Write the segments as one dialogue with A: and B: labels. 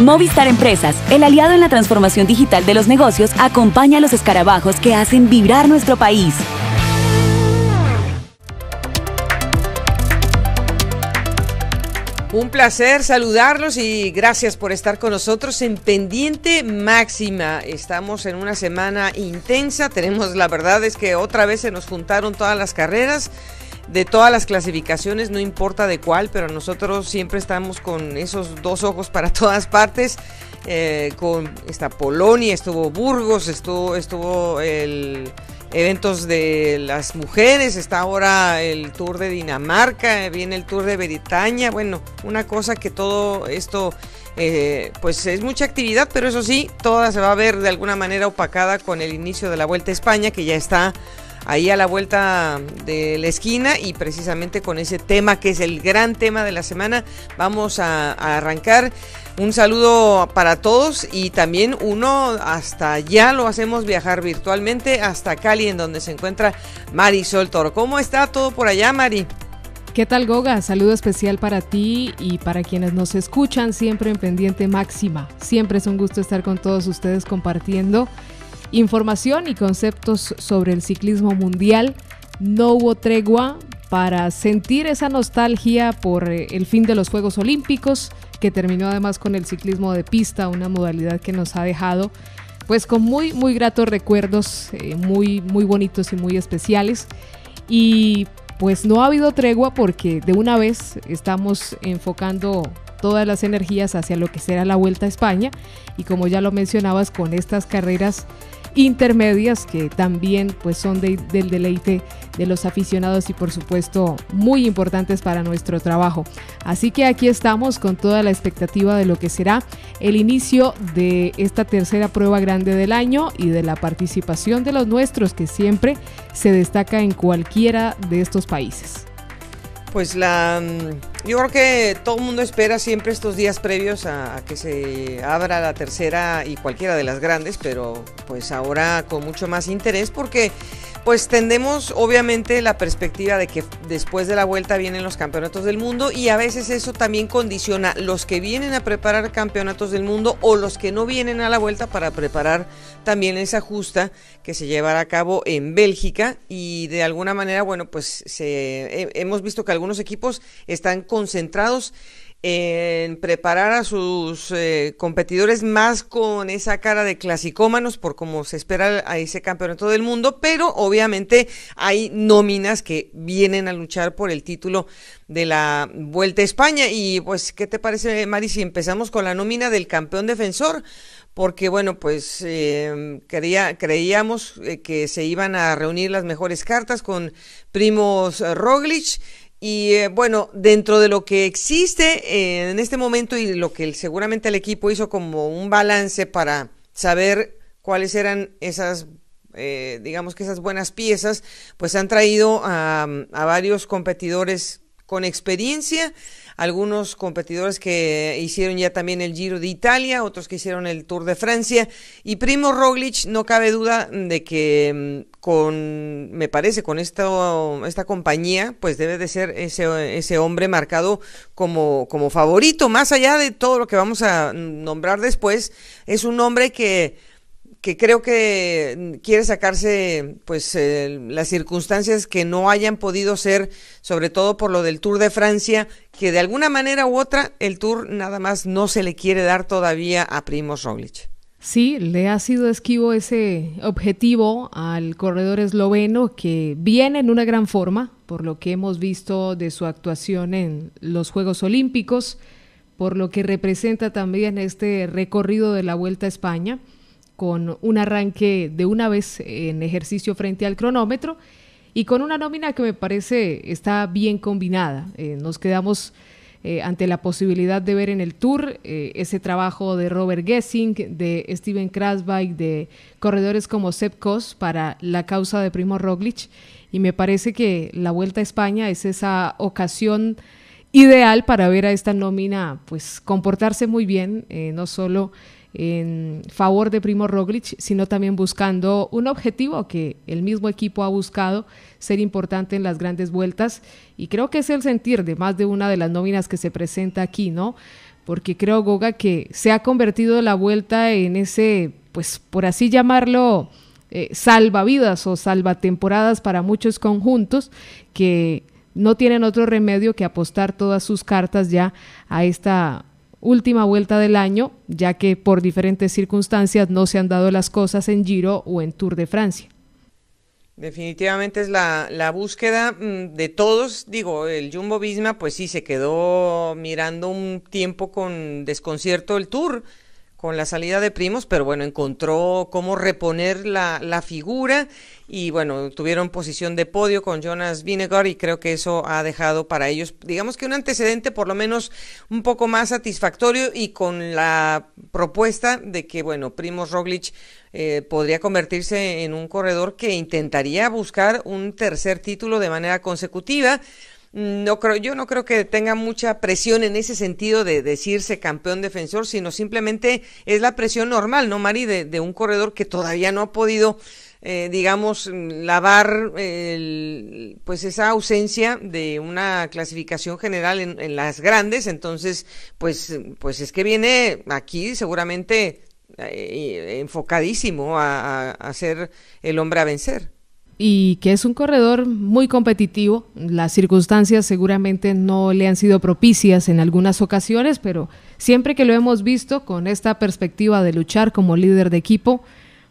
A: Movistar Empresas, el aliado en la transformación digital de los negocios, acompaña a los escarabajos que hacen vibrar nuestro país.
B: Un placer saludarlos y gracias por estar con nosotros en Pendiente Máxima. Estamos en una semana intensa, tenemos la verdad es que otra vez se nos juntaron todas las carreras de todas las clasificaciones, no importa de cuál, pero nosotros siempre estamos con esos dos ojos para todas partes. Eh, con esta Polonia, estuvo Burgos, estuvo, estuvo el eventos de las mujeres, está ahora el Tour de Dinamarca, eh, viene el Tour de Britania, bueno, una cosa que todo esto, eh, pues es mucha actividad, pero eso sí, toda se va a ver de alguna manera opacada con el inicio de la Vuelta a España, que ya está ahí a la vuelta de la esquina y precisamente con ese tema que es el gran tema de la semana vamos a, arrancar. Un saludo para todos y también uno hasta ya lo hacemos viajar virtualmente hasta Cali en donde se encuentra Mari Toro. ¿Cómo está todo por allá, Mari?
A: ¿Qué tal, Goga? Saludo especial para ti y para quienes nos escuchan siempre en Pendiente Máxima. Siempre es un gusto estar con todos ustedes compartiendo información y conceptos sobre el ciclismo mundial. No hubo tregua para sentir esa nostalgia por eh, el fin de los Juegos Olímpicos, que terminó además con el ciclismo de pista, una modalidad que nos ha dejado pues con muy muy gratos recuerdos, eh, muy muy bonitos y muy especiales. Y pues no ha habido tregua porque de una vez estamos enfocando todas las energías hacia lo que será la Vuelta a España y como ya lo mencionabas con estas carreras intermedias que también pues son del deleite de los aficionados y por supuesto muy importantes para nuestro trabajo. Así que aquí estamos con toda la expectativa de lo que será el inicio de esta tercera prueba grande del año y de la participación de los nuestros que siempre se destaca en cualquiera de
B: estos países. Pues la, mm, yo creo que todo el mundo espera siempre estos días previos a, a, que se abra la tercera y cualquiera de las grandes, pero pues ahora con mucho más interés porque pues tendemos obviamente la perspectiva de que después de la vuelta vienen los campeonatos del mundo y a veces eso también condiciona los que vienen a preparar campeonatos del mundo o los que no vienen a la vuelta para preparar también esa justa que se llevará a cabo en Bélgica y de alguna manera, bueno, pues se, hemos visto que algunos equipos están concentrados en preparar a sus eh, competidores más con esa cara de clasicómanos por como se espera a ese campeonato del mundo, pero obviamente hay nóminas que vienen a luchar por el título de la Vuelta a España y pues ¿qué te parece Mari si empezamos con la nómina del campeón defensor? Porque bueno, pues em, creíamos eh, que se iban a reunir las mejores cartas con Primos Roglic y eh, bueno, dentro de lo que existe eh, en este momento y lo que seguramente el equipo hizo como un balance para saber cuáles eran esas, eh, digamos que esas buenas piezas, pues han traído a, a varios competidores con experiencia algunos competidores que hicieron ya también el Giro de Italia, otros que hicieron el Tour de Francia. Y Primo Roglic, no cabe duda de que mm, con, me parece, con esta, esta compañía, pues debe de ser ese, ese hombre marcado como, como favorito, más allá de todo lo que vamos a nombrar después, es un hombre que que creo que mm, quiere sacarse pues eh, las circunstancias que no hayan podido ser, sobre todo por lo del Tour de Francia, que de alguna manera u otra el Tour nada más no se le quiere dar todavía a Primoz Roglic.
A: Sí, le ha sido esquivo ese objetivo al corredor esloveno que viene en una gran forma, por lo que hemos visto de su actuación en los Juegos Olímpicos, por lo que representa también este recorrido de la Vuelta a España con un arranque de una vez en ejercicio frente al cronómetro y con una nómina que me parece está bien combinada. Eh, nos quedamos eh, ante la posibilidad de ver en el Tour eh, ese trabajo de Robert Gessing, de Steven Krasbach, de corredores como Sepp Kos para la causa de Primo Roglic. Y me parece que la Vuelta a España es esa ocasión ideal para ver a esta nómina pues comportarse muy bien, no solo en favor de Primo Roglic, sino también buscando un objetivo que el mismo equipo ha buscado, ser importante en las grandes vueltas. Y creo que es el sentir de más de una de las nóminas que se presenta aquí, ¿no? Porque creo, Goga, que se ha convertido la vuelta en ese, pues por así llamarlo, eh, salvavidas o salvatemporadas para muchos conjuntos que no tienen otro remedio que apostar todas sus cartas ya a esta última vuelta del año, ya que por diferentes circunstancias no se han dado las cosas en Giro o en Tour de Francia.
B: Definitivamente es la, la, búsqueda mm, de todos. Digo, el Jumbo Visma, pues sí, se quedó mirando un tiempo con desconcierto el Tour con la salida de primos, pero bueno, encontró cómo reponer la, la, figura y bueno, tuvieron posición de podio con Jonas Vinegar y creo que eso ha dejado para ellos, digamos que un antecedente por lo menos un poco más satisfactorio y con la propuesta de que bueno, primos Roglic eh, podría convertirse en un corredor que intentaría buscar un tercer título de manera consecutiva no creo, yo no creo que tenga mucha presión en ese sentido de decirse campeón defensor, sino simplemente es la presión normal, ¿no, Mari? De, un corredor que todavía no ha podido, eh, digamos, lavar pues esa ausencia de una clasificación general en, las grandes. Entonces, pues, pues es que viene aquí seguramente eh, enfocadísimo a, a ser el hombre a vencer
A: y que es un corredor muy competitivo. Las circunstancias seguramente no le han sido propicias en algunas ocasiones, pero siempre que lo hemos visto con esta perspectiva de luchar como líder de equipo,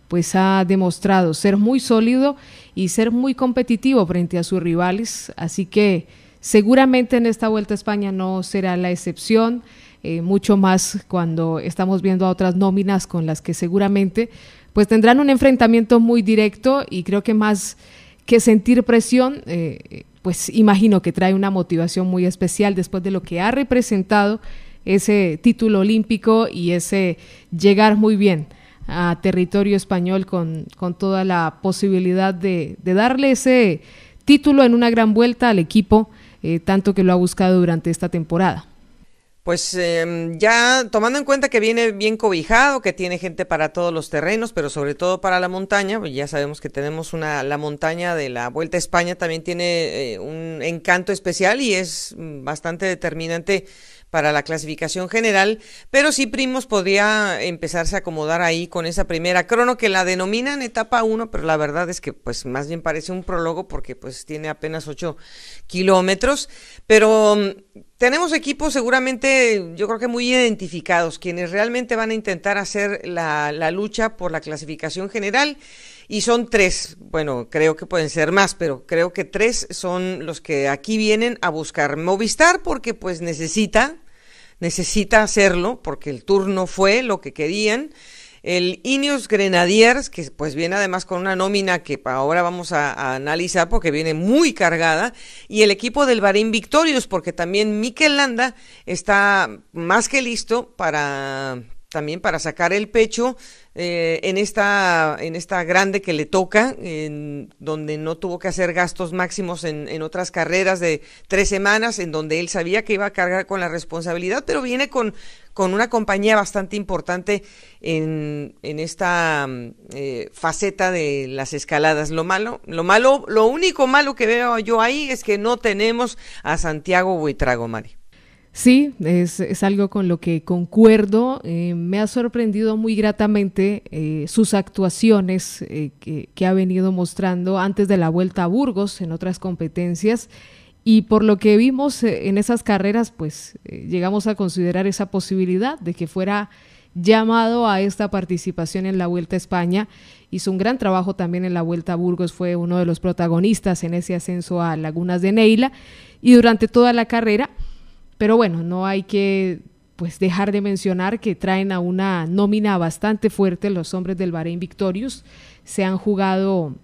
A: pues ha demostrado ser muy sólido y ser muy competitivo frente a sus rivales. Así que seguramente en esta Vuelta a España no será la excepción. Eh, mucho más cuando estamos viendo a otras nóminas con las que seguramente pues tendrán un enfrentamiento muy directo y creo que más que sentir presión, eh, pues imagino que trae una motivación muy especial después de lo que ha representado ese título olímpico y ese llegar muy bien a territorio español con, toda la posibilidad de, darle ese título en una gran vuelta al equipo, eh, tanto que lo ha buscado durante esta temporada
B: pues em, ya tomando en cuenta que viene bien cobijado, que tiene gente para todos los terrenos, pero sobre todo para la montaña, pues, ya sabemos que tenemos una, la montaña de la Vuelta a España también tiene eh, un encanto especial y es mm, bastante determinante para la clasificación general, pero sí Primos podría empezarse a acomodar ahí con esa primera crono que la denominan etapa 1, pero la verdad es que pues más bien parece un prólogo porque pues tiene apenas 8 kilómetros, pero mm, tenemos equipos seguramente, yo creo que muy identificados, quienes realmente van a intentar hacer la, la lucha por la clasificación general. Y son tres, bueno, creo que pueden ser más, pero creo que tres son los que aquí vienen a buscar Movistar porque pues necesita, necesita hacerlo, porque el turno fue lo que querían. El Ineos Grenadiers, que pues viene además con una nómina que ahora vamos a, analizar porque viene muy cargada, y el equipo del Barín Victorios, porque también Mikel Landa está más que listo para también para sacar el pecho eh, en, esta, en esta grande que le toca, en, donde no tuvo que hacer gastos máximos en, otras carreras de tres semanas, en donde él sabía que iba a cargar con la responsabilidad, pero viene con, con una compañía bastante importante en, en esta eh, faceta de las escaladas. Lo malo, lo malo, lo único malo que veo yo ahí es que no tenemos a Santiago Buitrago,
A: Sí, es, algo con lo que concuerdo. Eh, me ha sorprendido muy gratamente eh, sus actuaciones eh, que, que, ha venido mostrando antes de la vuelta a Burgos en otras competencias. Y por lo que vimos en esas carreras, pues llegamos a considerar esa posibilidad de que fuera llamado a esta participación en la Vuelta a España. Hizo un gran trabajo también en la Vuelta a Burgos, fue uno de los protagonistas en ese ascenso a Lagunas de Neila y durante toda la carrera pero bueno, no hay que pues dejar de mencionar que traen a una nómina bastante fuerte los hombres del Bahrein Victorious. Se han jugado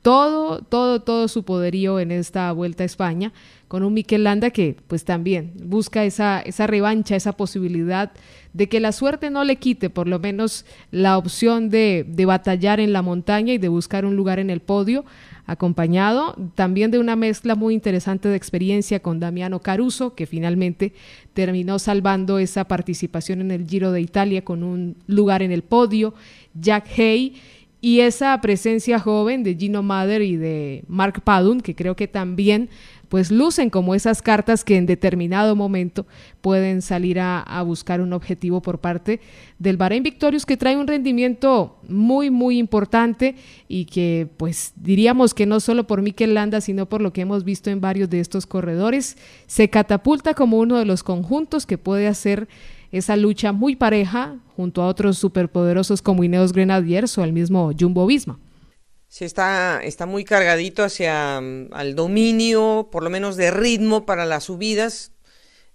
A: todo, todo, todo su poderío en esta vuelta a España, con un Miquel Landa que pues también busca esa, esa revancha, esa posibilidad de que la suerte no le quite por lo menos la opción de, de batallar en la montaña y de buscar un lugar en el podio acompañado también de una mezcla muy interesante de experiencia con Damiano Caruso, que finalmente terminó salvando esa participación en el Giro de Italia con un lugar en el podio, Jack Hay. Y esa presencia joven de Gino Mader y de Mark Padun, que creo que también pues lucen como esas cartas que en determinado momento pueden salir a, buscar un objetivo por parte del Bahrein Victorious que trae un rendimiento muy, muy importante y que pues diríamos que no solo por Mikel Landa, sino por lo que hemos visto en varios de estos corredores, se catapulta como uno de los conjuntos que puede hacer esa lucha muy pareja junto a otros superpoderosos como Ineos Grenadiers o el mismo Jumbo
B: Visma se está, está muy cargadito hacia mm, al dominio, por lo menos de ritmo para las subidas,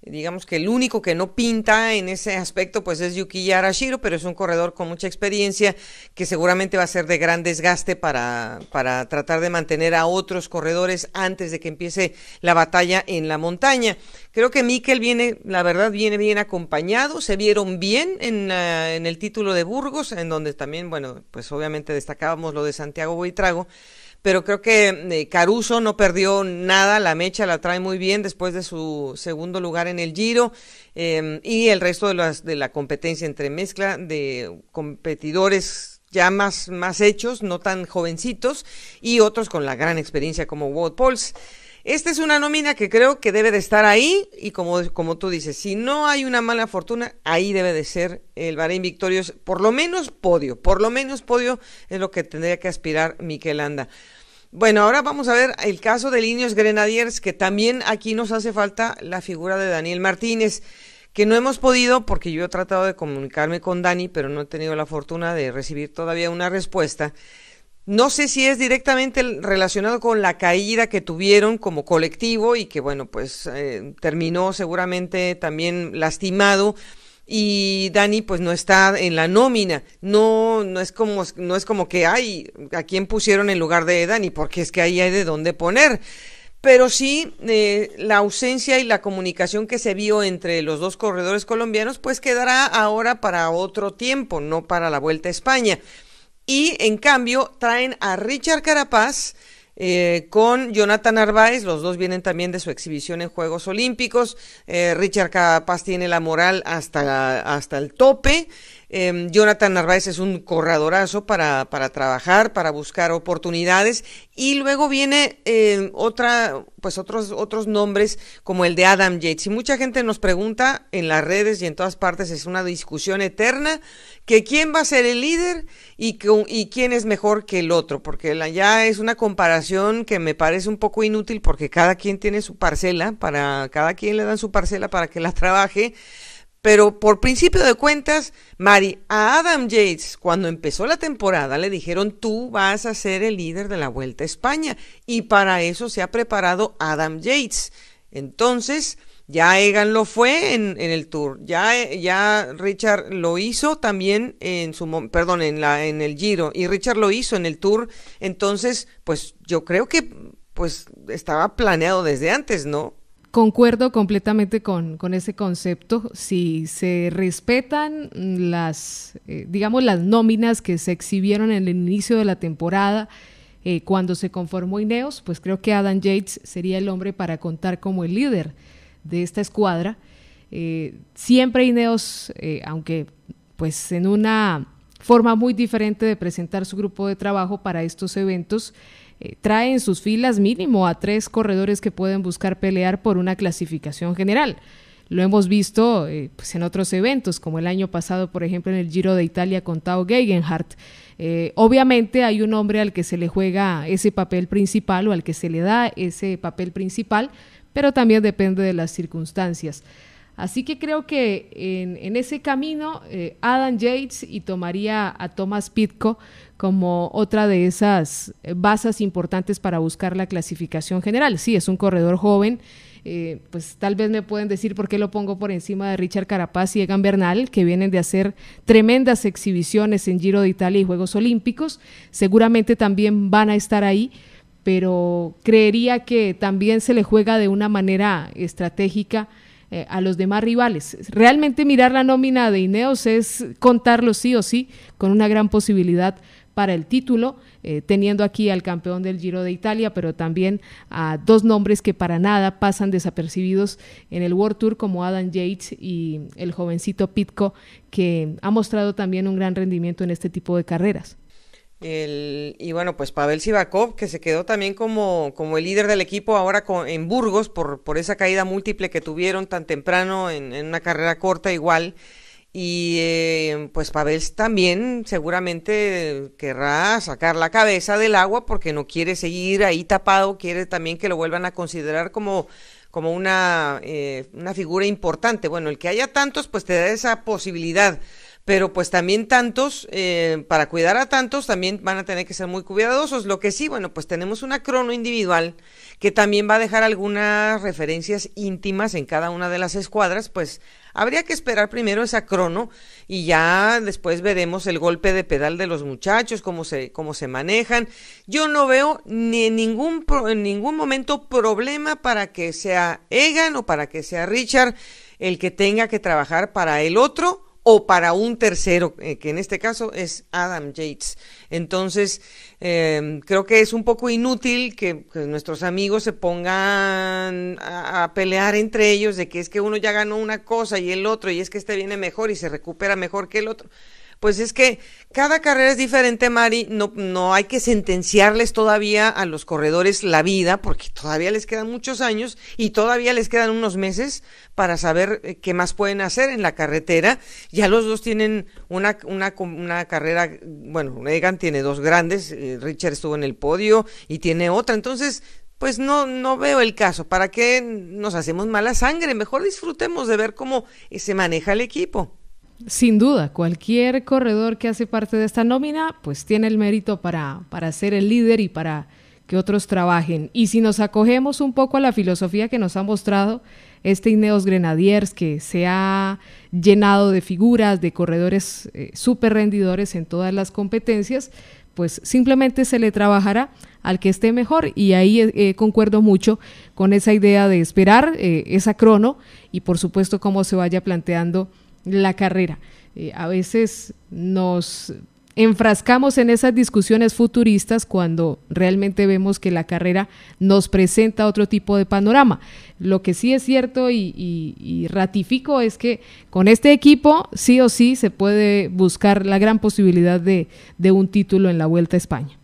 B: digamos que el único que no pinta en ese aspecto pues es Yukiya Arashiro, pero es un corredor con mucha experiencia que seguramente va a ser de gran desgaste para, para tratar de mantener a otros corredores antes de que empiece la batalla en la montaña. Creo que Mikel viene, la verdad, viene bien acompañado, se vieron bien en, ah, en el título de Burgos, en donde también, bueno, pues obviamente destacábamos lo de Santiago Buitrago, pero creo que eh, Caruso no perdió nada, la mecha la trae muy bien después de su segundo lugar en el Giro em, y el resto de, las, de la competencia entre mezcla de competidores ya más, más hechos, no tan jovencitos, y otros con la gran experiencia como Walt Pauls. Esta es una nómina que creo que debe de estar ahí y como, como tú dices, si no hay una mala fortuna, ahí debe de ser el Bahrein victorios, por lo menos podio, por lo menos podio es lo que tendría que aspirar Miquel Anda. Bueno, ahora vamos a ver el caso de Linios Grenadiers, que también aquí nos hace falta la figura de Daniel Martínez, que no hemos podido, porque yo he tratado de comunicarme con Dani, pero no he tenido la fortuna de recibir todavía una respuesta. No sé si es directamente relacionado con la caída que tuvieron como colectivo y que, bueno, pues eh, terminó seguramente también lastimado y Dani pues no está en la nómina. No, no es como, no es como que hay a quién pusieron en lugar de Dani, porque es que ahí hay de dónde poner. Pero sí, eh, la ausencia y la comunicación que se vio entre los dos corredores colombianos, pues quedará ahora para otro tiempo, no para la Vuelta a España. Y en cambio traen a Richard Carapaz eh, con Jonathan Narváez, los dos vienen también de su exhibición en Juegos Olímpicos. Eh, Richard Carapaz tiene la moral hasta, hasta el tope Em, Jonathan Narváez es un corredorazo para, para, trabajar, para buscar oportunidades. Y luego viene eh, otra, pues otros, otros nombres como el de Adam Yates. Y mucha gente nos pregunta en las redes y en todas partes, es una discusión eterna, que quién va a ser el líder y, que, y quién es mejor que el otro. Porque ya es una comparación que me parece un poco inútil porque cada quien tiene su parcela, para cada quien le dan su parcela para que la trabaje. Pero por principio de cuentas, Mari, a Adam Yates, cuando empezó la temporada, le dijeron, tú vas a ser el líder de la Vuelta a España. Y para eso se ha preparado Adam Yates. Entonces, ya Egan lo fue en, el Tour, ya, ya, Richard lo hizo también en su, perdón, en, la, en el Giro, y Richard lo hizo en el Tour. Entonces, pues yo creo que pues estaba planeado desde antes, ¿no?
A: Concuerdo completamente con, ese concepto. Si se respetan las, eh, digamos, las nóminas que se exhibieron en el inicio de la temporada, eh, cuando se conformó Ineos, pues creo que Adam Yates sería el hombre para contar como el líder de esta escuadra. Eh, siempre Ineos, aunque pues en una forma muy diferente de presentar su grupo de trabajo para estos eventos, trae en sus filas mínimo a tres corredores que pueden buscar pelear por una clasificación general. Lo hemos visto eh, pues, en otros eventos, como el año pasado, por ejemplo, en el Giro de Italia con Tao Geigenhardt. Eh, obviamente hay un hombre al que se le juega ese papel principal o al que se le da ese papel principal, pero también depende de las circunstancias. Así que creo que en, ese camino eh, Adam Yates y tomaría a Thomas Pitko como otra de esas bases importantes para buscar la clasificación general. Sí, es un corredor joven. Eh, pues tal vez me pueden decir por qué lo pongo por encima de Richard Carapaz y Egan Bernal, que vienen de hacer tremendas exhibiciones en Giro de Italia y Juegos Olímpicos. Seguramente también van a estar ahí, pero creería que también se le juega de una manera estratégica eh, a los demás rivales. Realmente mirar la nómina de Ineos es contarlo sí o sí con una gran posibilidad para el título, eh, teniendo aquí al campeón del Giro de Italia, pero también a dos nombres que para nada pasan desapercibidos en el World Tour, como Adam Yates y el jovencito Pitco, que ha mostrado también un gran rendimiento en este tipo de carreras.
B: El, y bueno, pues Pavel Sivakov, que se quedó también como, como el líder del equipo ahora en Burgos por, por esa caída múltiple que tuvieron tan temprano en, una carrera corta igual. Y eh, pues Pavel también seguramente querrá sacar la cabeza del agua porque no quiere seguir ahí tapado, quiere también que lo vuelvan a considerar como como una, eh, una figura importante. Bueno, el que haya tantos, pues te da esa posibilidad pero pues también tantos, eh, para cuidar a tantos, también van a tener que ser muy cuidadosos. Lo que sí, bueno, pues tenemos una crono individual que también va a dejar algunas referencias íntimas en cada una de las escuadras, pues habría que esperar primero esa crono y ya después veremos el golpe de pedal de los muchachos, cómo se, cómo se manejan. Yo no veo ni ningún, en ningún momento problema para que sea Egan o para que sea Richard el que tenga que trabajar para el otro o para un tercero, eh, que en este caso es Adam Yates. Entonces, em, creo que es un poco inútil que, nuestros amigos se pongan a, a, pelear entre ellos de que es que uno ya ganó una cosa y el otro, y es que este viene mejor y se recupera mejor que el otro pues es que cada carrera es diferente, Mari. No, no hay que sentenciarles todavía a los corredores la vida, porque todavía les quedan muchos años y todavía les quedan unos meses para saber eh, qué más pueden hacer en la carretera. Ya los dos tienen una, una, una carrera, bueno, Egan tiene dos grandes, eh, Richard estuvo en el podio y tiene otra. Entonces, pues no, no veo el caso. ¿Para qué nos hacemos mala sangre? Mejor disfrutemos de ver cómo eh, se maneja el equipo.
A: Sin duda, cualquier corredor que hace parte de esta nómina, pues tiene el mérito para, para ser el líder y para que otros trabajen. Y si nos acogemos un poco a la filosofía que nos ha mostrado este Ineos Grenadiers, que se ha llenado de figuras, de corredores eh, súper rendidores en todas las competencias, pues simplemente se le trabajará al que esté mejor. Y ahí eh, eh, concuerdo mucho con esa idea de esperar esa crono y por supuesto cómo se vaya planteando la carrera. Eh, a veces nos enfrascamos en esas discusiones futuristas cuando realmente vemos que la carrera nos presenta otro tipo de panorama. Lo que sí es cierto y, ratifico es que con este equipo sí o sí se puede buscar la gran posibilidad de, de un título en la Vuelta a España.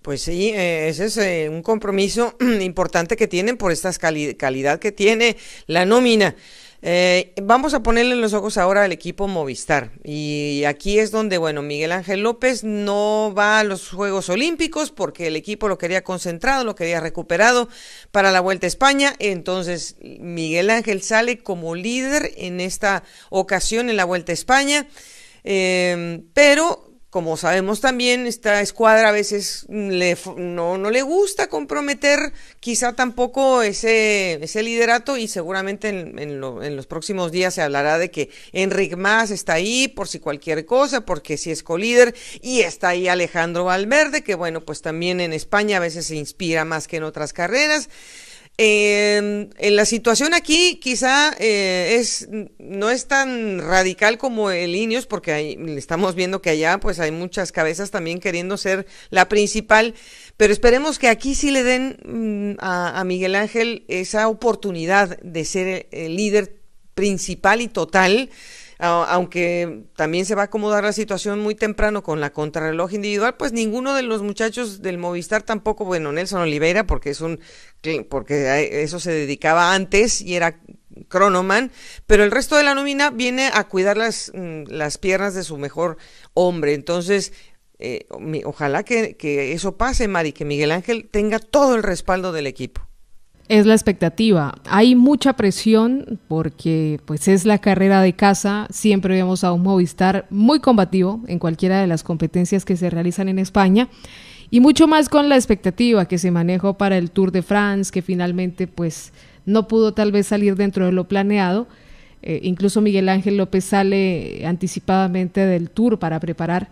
B: Pues sí, eh, ese es eh, un compromiso importante que tienen por esta calidad que tiene la nómina. Eh, vamos a ponerle los ojos ahora al equipo Movistar. Y aquí es donde, bueno, Miguel Ángel López no va a los Juegos Olímpicos porque el equipo lo quería concentrado, lo quería recuperado para la Vuelta a España. Entonces, Miguel Ángel sale como líder en esta ocasión en la Vuelta a España. Eh, pero como sabemos también, esta escuadra a veces le, no, no, le gusta comprometer quizá tampoco ese, ese liderato y seguramente en, en, en, los próximos días se hablará de que Enrique Más está ahí por si cualquier cosa, porque si es colíder y está ahí Alejandro Valverde, que bueno, pues también en España a veces se inspira más que en otras carreras en la situación aquí quizá eh, es, no es tan radical como el Inios, porque estamos viendo que allá pues hay muchas cabezas también queriendo ser la principal, pero esperemos que aquí sí le den mm, a, a Miguel Ángel esa oportunidad de ser el líder principal y total aunque también se va a acomodar la situación muy temprano con la contrarreloj individual, pues ninguno de los muchachos del Movistar tampoco, bueno, Nelson Oliveira, porque es un, porque eso se dedicaba antes y era Cronoman, pero el resto de la nómina viene a cuidar las, mm, las piernas de su mejor hombre. Entonces, eh, ojalá que, que eso pase, Mari, que Miguel Ángel tenga todo el respaldo del equipo
A: es la expectativa. Hay mucha presión porque pues es la carrera de casa. Siempre vemos a un Movistar muy combativo en cualquiera de las competencias que se realizan en España. Y mucho más con la expectativa que se manejó para el Tour de France, que finalmente pues no pudo tal vez salir dentro de lo planeado. Eh, incluso Miguel Ángel López sale anticipadamente del Tour para preparar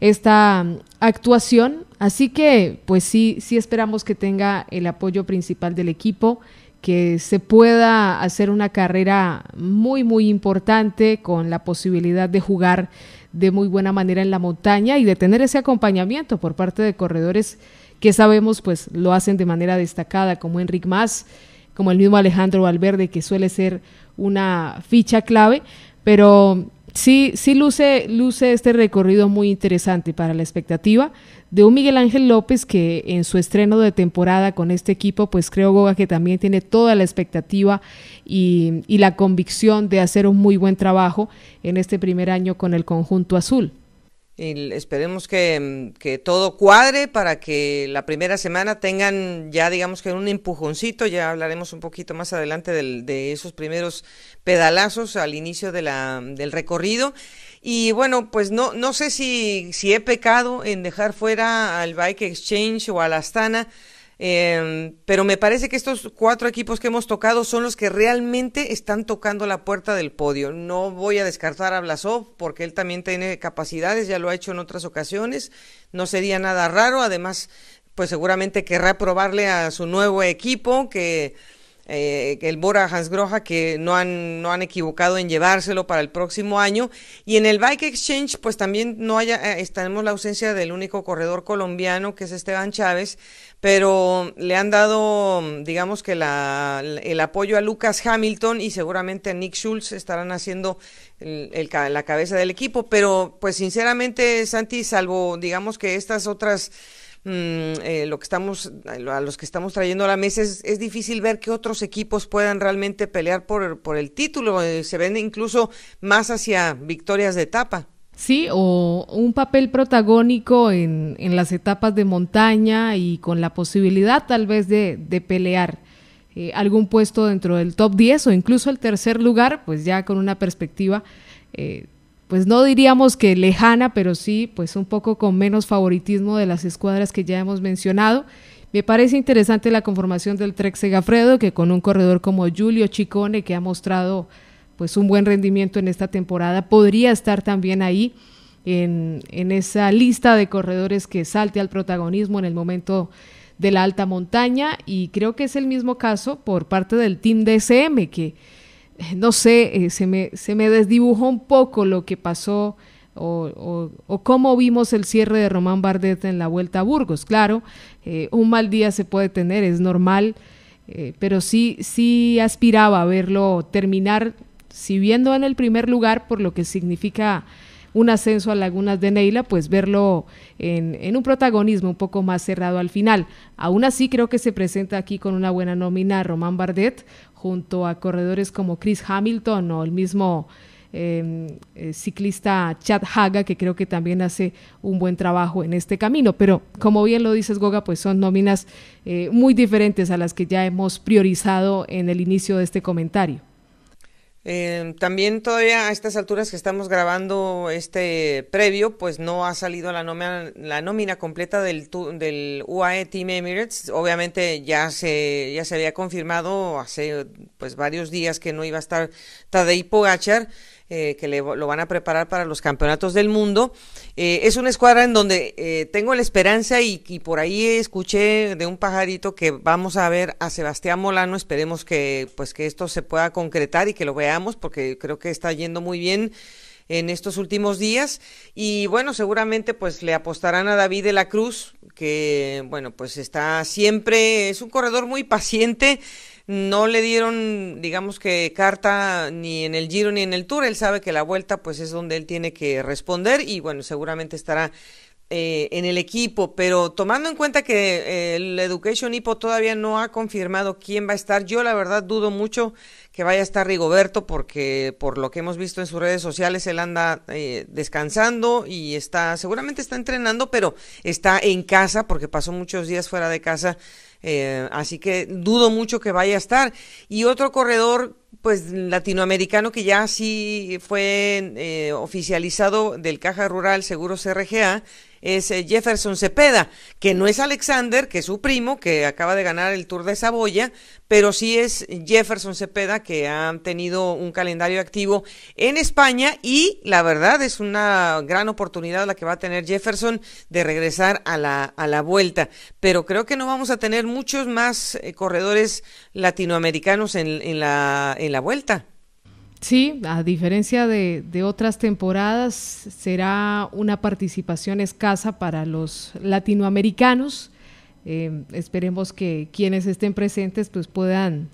A: esta mm, actuación. Así que, pues sí, sí esperamos que tenga el apoyo principal del equipo, que se pueda hacer una carrera muy, muy importante con la posibilidad de jugar de muy buena manera en la montaña y de tener ese acompañamiento por parte de corredores que sabemos pues lo hacen de manera destacada, como Enric Más, como el mismo Alejandro Valverde, que suele ser una ficha clave, pero sí, sí luce, luce este recorrido muy interesante para la expectativa de un Miguel Ángel López que en su estreno de temporada con este equipo, pues creo Goga que también tiene toda la expectativa y la convicción de hacer un muy buen trabajo en este primer año con el conjunto azul.
B: Y esperemos mm, que, todo cuadre para que la primera semana tengan ya, digamos que un empujoncito, ya hablaremos un poquito más adelante de esos primeros pedalazos al inicio de la, del recorrido. Y bueno, pues no, no sé si, si he pecado en dejar fuera al Bike Exchange o a la Astana Em, pero me parece que estos cuatro equipos que hemos tocado son los que realmente están tocando la puerta del podio. No voy a descartar a Blasov porque él también tiene capacidades, ya lo ha hecho en otras ocasiones. No sería nada raro. Además, pues seguramente querrá probarle a su nuevo equipo que eh, el Bora Groja que no han, no han equivocado en llevárselo para el próximo año. Y en el Bike Exchange, pues también no haya, eh, tenemos la ausencia del único corredor colombiano que es Esteban Chávez, pero le han dado, digamos que la, el apoyo a Lucas Hamilton y seguramente a Nick Schultz estarán haciendo la cabeza del equipo. Pero pues sinceramente, Santi, salvo digamos que estas otras Mm, eh, lo que estamos, a los que estamos trayendo a la mesa, es, difícil ver que otros equipos puedan realmente pelear por, por el título. Eh, se ven incluso más hacia victorias de etapa.
A: Sí, o un papel protagónico en, en las etapas de montaña y con la posibilidad tal vez de, de pelear eh, algún puesto dentro del top 10 o incluso el tercer lugar, pues ya con una perspectiva eh, pues no diríamos que lejana, pero sí, pues un poco con menos favoritismo de las escuadras que ya hemos mencionado. Me parece interesante la conformación del Trek Segafredo, que con un corredor como Julio Chicone, que ha mostrado pues un buen rendimiento en esta temporada, podría estar también ahí en, en esa lista de corredores que salte al protagonismo en el momento de la alta montaña. Y creo que es el mismo caso por parte del Team DSM, que no sé, eh, se, me, desdibujó un poco lo que pasó o, cómo vimos el cierre de Román Bardet en la Vuelta a Burgos. Claro, eh, un mal día se puede tener, es normal, eh, pero sí, sí aspiraba a verlo terminar, si viendo en el primer lugar por lo que significa un ascenso a Lagunas de Neila, pues verlo en, un protagonismo un poco más cerrado al final. Aún así, creo que se presenta aquí con una buena nómina Román Bardet, junto a corredores como Chris Hamilton o el mismo em, eh, ciclista Chad Haga, que creo que también hace un buen trabajo en este camino. Pero como bien lo dices, Goga, pues son nóminas eh, muy diferentes a las que ya hemos priorizado en el inicio de este comentario.
B: Em, también todavía a estas alturas que estamos grabando este previo, pues no ha salido la nómina, la nómina completa del, del UAE Team Emirates. Obviamente ya se, ya se había confirmado hace pues varios días que no iba a estar Tadej Pogachar. Eh, que le, lo van a preparar para los campeonatos del mundo. Eh, es una escuadra en donde eh, tengo la esperanza y, y, por ahí escuché de un pajarito que vamos a ver a Sebastián Molano. Esperemos que, pues, que esto se pueda concretar y que lo veamos porque creo que está yendo muy bien en estos últimos días y bueno seguramente pues le apostarán a David de la Cruz que bueno pues está siempre es un corredor muy paciente no le dieron, digamos que carta ni en el Giro ni en el Tour. Él sabe que la vuelta, pues es donde él tiene que responder y bueno, seguramente estará eh, en el equipo. Pero tomando en cuenta que eh, el Education Hipo todavía no ha confirmado quién va a estar, yo la verdad dudo mucho que vaya a estar Rigoberto porque por lo que hemos visto en sus redes sociales él anda eh, descansando y está seguramente está entrenando, pero está en casa porque pasó muchos días fuera de casa eh, así que dudo mucho que vaya a estar. Y otro corredor pues latinoamericano que ya sí fue eh, oficializado del Caja Rural Seguros RGA es eh, Jefferson Cepeda, que no es Alexander, que es su primo, que acaba de ganar el Tour de Saboya, pero sí es Jefferson Cepeda, que ha tenido un calendario activo en España y la verdad es una gran oportunidad la que va a tener Jefferson de regresar a la, a la vuelta. Pero creo que no vamos a tener muchos más eh, corredores latinoamericanos en la la vuelta.
A: Sí, a diferencia de, otras temporadas, será una participación escasa para los latinoamericanos. Eh, esperemos que quienes estén presentes pues puedan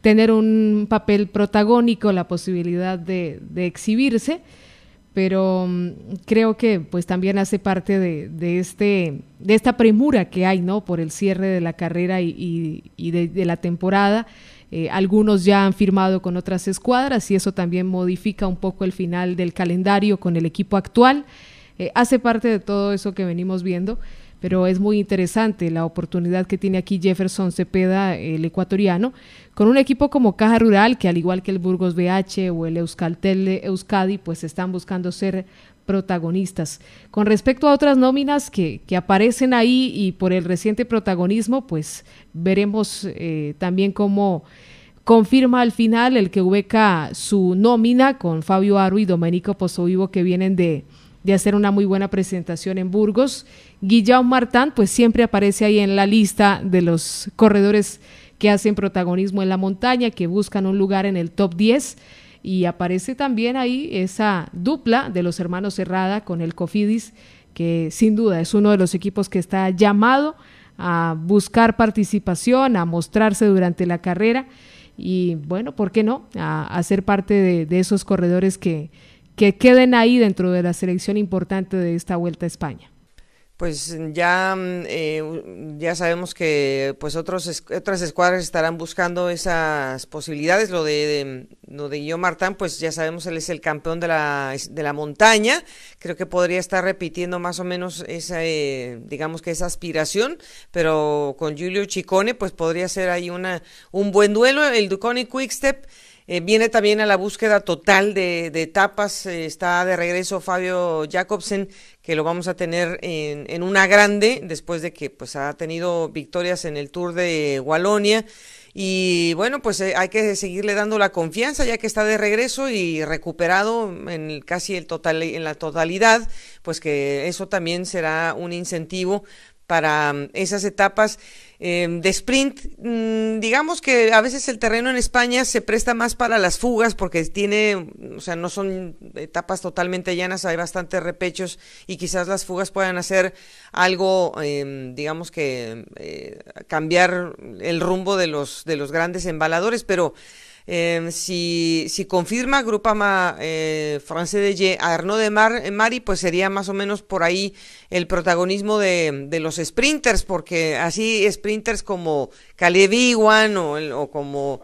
A: tener un papel protagónico, la posibilidad de, exhibirse, pero mm, creo que pues también hace parte de, este, de esta premura que hay, ¿no? Por el cierre de la carrera y, y de la temporada eh, algunos ya han firmado con otras escuadras y eso también modifica un poco el final del calendario con el equipo actual. Eh, hace parte de todo eso que venimos viendo, pero es muy interesante la oportunidad que tiene aquí Jefferson Cepeda, el ecuatoriano, con un equipo como Caja Rural, que al igual que el Burgos BH o el Euskaltel Euskadi, pues están buscando ser protagonistas. Con respecto a otras nóminas que, que aparecen ahí y por el reciente protagonismo, pues veremos eh, también cómo confirma al final el que ubeca su nómina con Fabio Aru y Domenico Pozovivo que vienen de, de hacer una muy buena presentación en Burgos. Guillaume Martán, pues siempre aparece ahí en la lista de los corredores que hacen protagonismo en la montaña, que buscan un lugar en el top 10. Y aparece también ahí esa dupla de los hermanos Herrada con el Cofidis, que sin duda es uno de los equipos que está llamado a buscar participación, a mostrarse durante la carrera y bueno, ¿por qué no? A, ser parte de, de esos corredores que, que queden ahí dentro de la selección importante de esta Vuelta a España
B: pues ya, mm, eh, ya sabemos que pues otros, otras escuadras estarán buscando esas posibilidades. Lo de, lo de Martán, pues ya sabemos, él es el campeón de la, de la montaña. Creo que podría estar repitiendo más o menos esa, eh, digamos que esa aspiración, pero con Giulio Chicone, pues podría ser ahí una, un buen duelo. El Duconi Quickstep. Eh, viene también a la búsqueda total de, de etapas. está de regreso Fabio Jacobsen, que lo vamos a tener en, en, una grande después de que pues ha tenido victorias en el Tour de Wallonia, y bueno pues eh, hay que seguirle dando la confianza ya que está de regreso y recuperado en casi el total en la totalidad pues que eso también será un incentivo para mm, esas etapas Em, de sprint. Mm, digamos que a veces el terreno en España se presta más para las fugas porque tiene, o sea, no son etapas totalmente llanas, hay bastantes repechos y quizás las fugas puedan hacer algo, em, digamos que eh, cambiar el rumbo de los, de los grandes embaladores, pero Em, si, confirma Grupa eh, Francés de a Arnaud de Mar, eh, Mari, pues sería más o menos por ahí el protagonismo de, los sprinters, porque así sprinters como Caleb Iwan o, o como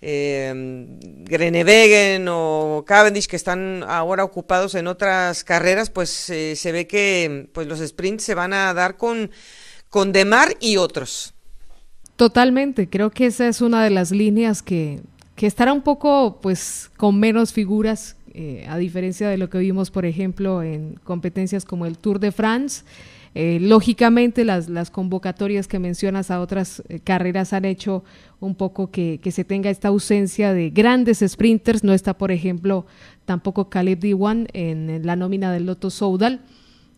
B: eh, o Cavendish que están ahora ocupados en otras carreras, pues eh, se ve que pues los sprints se van a dar con, con Demar y otros.
A: Totalmente, creo que esa es una de las líneas que que estará un poco pues con menos figuras, eh, a diferencia de lo que vimos, por ejemplo, en competencias como el Tour de France. Eh, lógicamente las, convocatorias que mencionas a otras eh, carreras han hecho un poco que, se tenga esta ausencia de grandes sprinters. No está, por ejemplo, tampoco Caleb 1 en la nómina del Loto Soudal.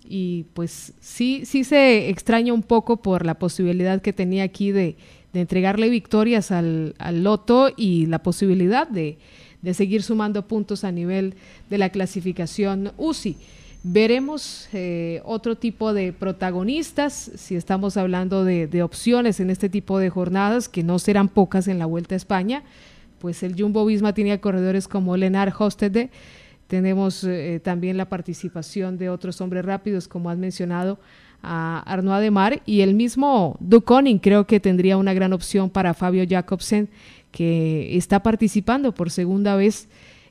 A: Y pues sí, sí se extraña un poco por la posibilidad que tenía aquí de, de entregarle victorias al, al, Loto y la posibilidad de, seguir sumando puntos a nivel de la clasificación UCI veremos eh, otro tipo de protagonistas, si estamos hablando de, opciones en este tipo de jornadas, que no serán pocas en la Vuelta a España, pues el Jumbo Visma tenía corredores como Lenar Hostede, tenemos eh, también la participación de otros hombres rápidos, como has mencionado, a de Mar y el mismo Duconin creo que tendría una gran opción para Fabio Jacobsen, que está participando por segunda vez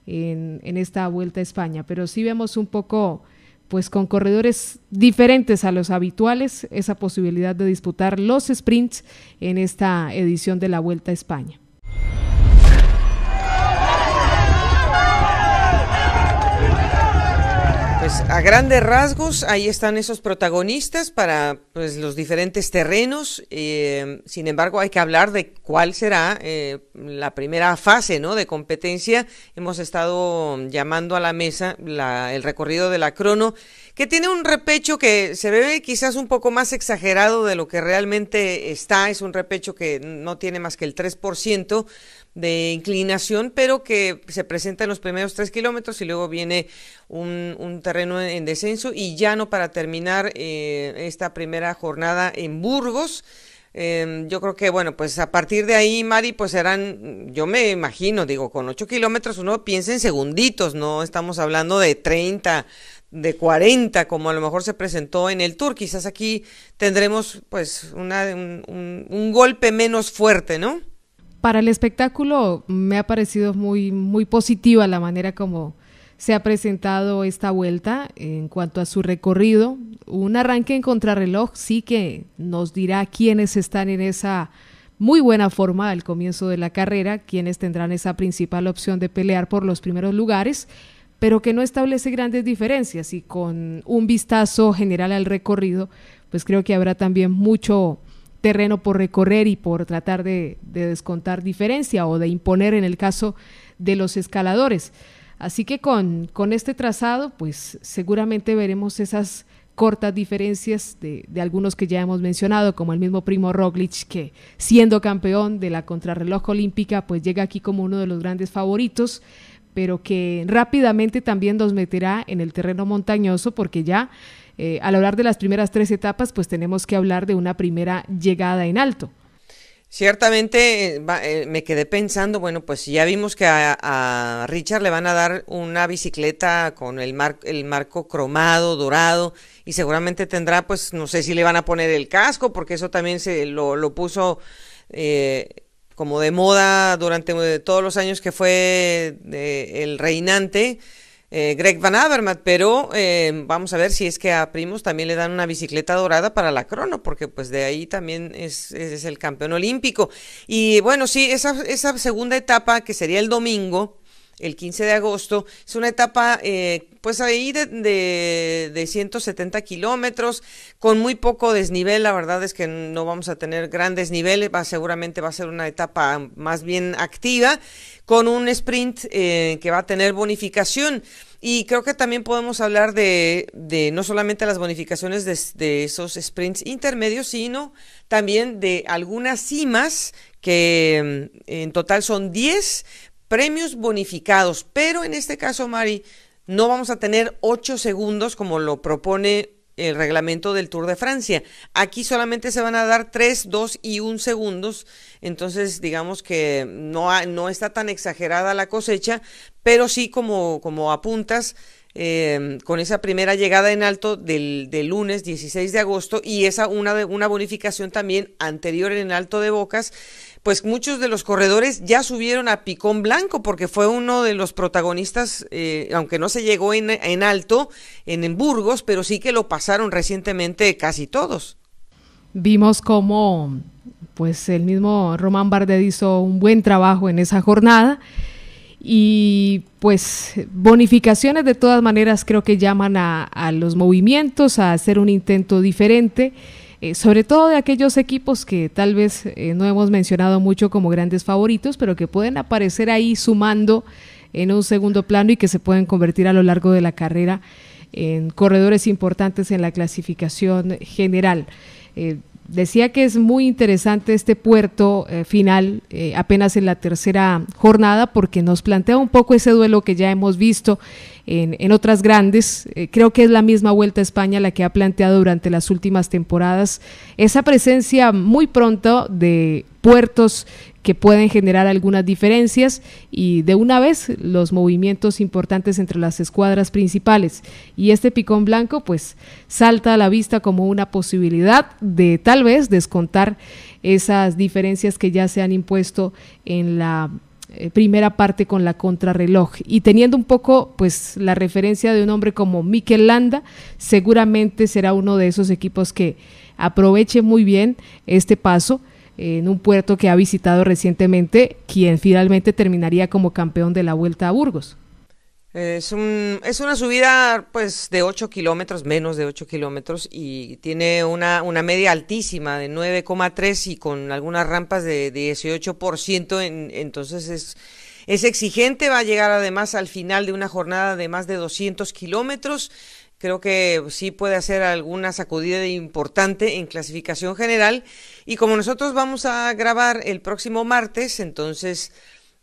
A: en, en, esta Vuelta a España. Pero sí vemos un poco, pues con corredores diferentes a los habituales, esa posibilidad de disputar los sprints en esta edición de la Vuelta a España.
B: Pues a grandes rasgos, ahí están esos protagonistas para pues, los diferentes terrenos. Eh, sin embargo, hay que hablar de cuál será eh, la primera fase ¿no? de competencia. Hemos estado llamando a la mesa el recorrido de la crono, que tiene un repecho que se ve quizás un poco más exagerado de lo que realmente está. Es un repecho que no tiene más que el 3%, de inclinación, pero que se presenta en los primeros tres kilómetros y luego viene un, un terreno en, descenso y ya no para terminar eh, esta primera jornada en Burgos. Em, yo creo que, bueno, pues a partir de ahí, Mari, pues serán, yo me imagino, digo, con ocho kilómetros uno piensa en segunditos, no estamos hablando de treinta, de cuarenta como a lo mejor se presentó en el Tour. Quizás aquí tendremos, pues, una, un, un golpe menos fuerte, ¿no?
A: para el espectáculo me ha parecido muy, muy positiva la manera como se ha presentado esta vuelta en cuanto a su recorrido. Un arranque en contrarreloj sí que nos dirá quiénes están en esa muy buena forma al comienzo de la carrera, quiénes tendrán esa principal opción de pelear por los primeros lugares, pero que no establece grandes diferencias y con un vistazo general al recorrido, pues creo que habrá también mucho terreno por recorrer y por tratar de, descontar diferencia o de imponer en el caso de los escaladores. Así que con, este trazado, pues seguramente veremos esas cortas diferencias de, algunos que ya hemos mencionado, como el mismo primo Roglic, que siendo campeón de la contrarreloj olímpica, pues llega aquí como uno de los grandes favoritos, pero que rápidamente también nos meterá en el terreno montañoso, porque ya eh, al hablar de las primeras tres etapas, pues tenemos que hablar de una primera llegada en alto.
B: Ciertamente eh, eh, me quedé pensando, bueno, pues ya vimos que a, Richard le van a dar una bicicleta con el, el, marco cromado, dorado, y seguramente tendrá, pues no sé si le van a poner el casco, porque eso también se lo, puso como de moda durante todos los años que fue el reinante eh, Greg Van Avermaet, pero eh, vamos a ver si es que a Primos también le dan una bicicleta dorada para la crono, porque pues de ahí también es, es, es el campeón olímpico. Y bueno, sí, esa, esa segunda etapa que sería el domingo, el 15 de agosto. Es una etapa, eh, pues ahí de, de, 170 kilómetros, con muy poco desnivel. La verdad es que no vamos a tener grandes niveles, va, seguramente va a ser una etapa más bien activa, con un sprint eh, que va a tener bonificación. Y creo que también podemos hablar de, no solamente las bonificaciones de, de, esos sprints intermedios, sino también de algunas cimas que mm, en total son 10, premios bonificados, pero en este caso, Mari, no vamos a tener ocho segundos como lo propone el reglamento del Tour de Francia. Aquí solamente se van a dar tres, dos y un segundos, entonces digamos que no, no está tan exagerada la cosecha, pero sí como, como apuntas. Em, con esa primera llegada en alto del, del, lunes 16 de agosto y esa una, una bonificación también anterior en alto de bocas pues muchos de los corredores ya subieron a Picón Blanco porque fue uno de los protagonistas, eh, aunque no se llegó en, alto en, Burgos, pero sí que lo pasaron recientemente casi todos.
A: Vimos cómo pues el mismo Román Bardet hizo un buen trabajo en esa jornada y pues bonificaciones de todas maneras creo que llaman a los movimientos a hacer un intento diferente eh, sobre todo de aquellos equipos que tal vez eh, no hemos mencionado mucho como grandes favoritos, pero que pueden aparecer ahí sumando en un segundo plano y que se pueden convertir a lo largo de la carrera en corredores importantes en la clasificación general. Eh, decía que es muy interesante este puerto final, apenas en la tercera jornada, porque nos plantea un poco ese duelo que ya hemos visto en, otras grandes. Eh, creo que es la misma Vuelta a España la que ha planteado durante las últimas temporadas esa presencia muy pronto de puertos que pueden generar algunas diferencias y de una vez los movimientos importantes entre las escuadras principales. Y este picón blanco pues salta a la vista como una posibilidad de tal vez descontar esas diferencias que ya se han impuesto en la eh, primera parte con la contrarreloj. Y teniendo un poco pues la referencia de un hombre como Mikel Landa, seguramente será uno de esos equipos que aproveche muy bien este paso eh, en un puerto que ha visitado recientemente, quien finalmente terminaría como campeón de la Vuelta a Burgos.
B: Es, un, es una subida pues de 8 kilómetros, menos de 8 kilómetros, y tiene una, una media altísima de 9,3 y con algunas rampas de 18%, en, entonces es, es exigente, va a llegar además al final de una jornada de más de 200 kilómetros, creo que sí puede hacer alguna sacudida importante en clasificación general, y como nosotros vamos a grabar el próximo martes, entonces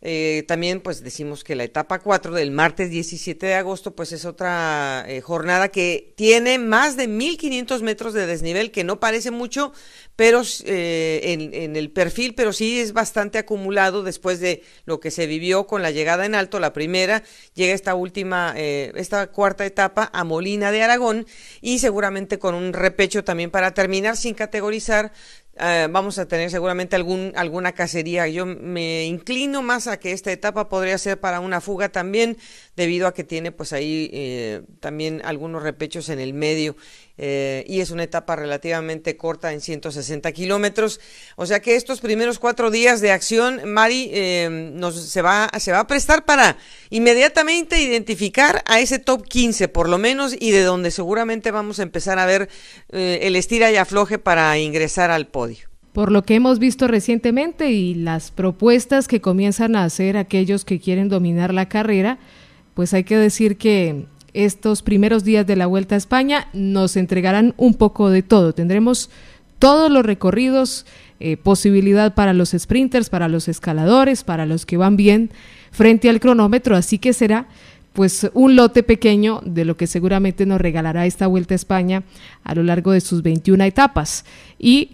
B: eh, también pues decimos que la etapa 4 del martes 17 de agosto pues es otra eh, jornada que tiene más de 1500 metros de desnivel que no parece mucho pero eh, en, en, el perfil pero sí es bastante acumulado después de lo que se vivió con la llegada en alto la primera llega esta última esta cuarta etapa a Molina de Aragón y seguramente con un repecho también para terminar sin categorizar eh, vamos a tener seguramente algún, alguna cacería. Yo me inclino más a que esta etapa podría ser para una fuga también, debido a que tiene pues ahí eh, también algunos repechos en el medio. Eh, y es una etapa relativamente corta en 160 kilómetros. O sea que estos primeros cuatro días de acción, Mari, eh, nos, se, va, se va a prestar para inmediatamente identificar a ese top 15 por lo menos y de donde seguramente vamos a empezar a ver eh, el estira y afloje para ingresar al podio
A: por lo que hemos visto recientemente y las propuestas que comienzan a hacer aquellos que quieren dominar la carrera, pues hay que decir que estos primeros días de la Vuelta a España nos entregarán un poco de todo. Tendremos todos los recorridos, eh, posibilidad para los sprinters, para los escaladores, para los que van bien frente al cronómetro, así que será pues un lote pequeño de lo que seguramente nos regalará esta Vuelta a España a lo largo de sus 21 etapas. Y